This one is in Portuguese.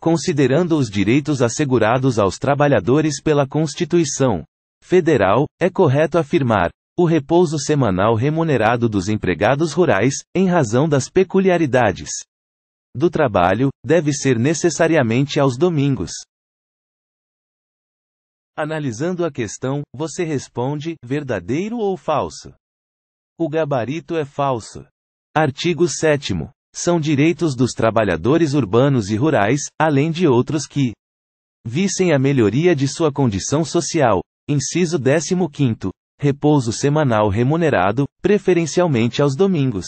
considerando os direitos assegurados aos trabalhadores pela Constituição Federal, é correto afirmar o repouso semanal remunerado dos empregados rurais, em razão das peculiaridades do trabalho, deve ser necessariamente aos domingos. Analisando a questão, você responde: verdadeiro ou falso? O gabarito é falso. Artigo 7 são direitos dos trabalhadores urbanos e rurais, além de outros que vissem a melhoria de sua condição social. Inciso 15. Repouso semanal remunerado, preferencialmente aos domingos.